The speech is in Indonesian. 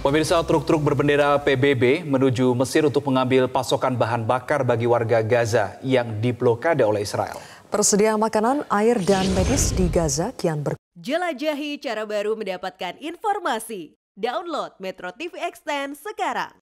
Pemirsa truk-truk berbendera PBB menuju Mesir untuk mengambil pasokan bahan bakar bagi warga Gaza yang diblokade oleh Israel. Persediaan makanan, air, dan medis di Gaza kian ber... Jelajahi cara baru mendapatkan informasi. Download Metro TV Extend sekarang.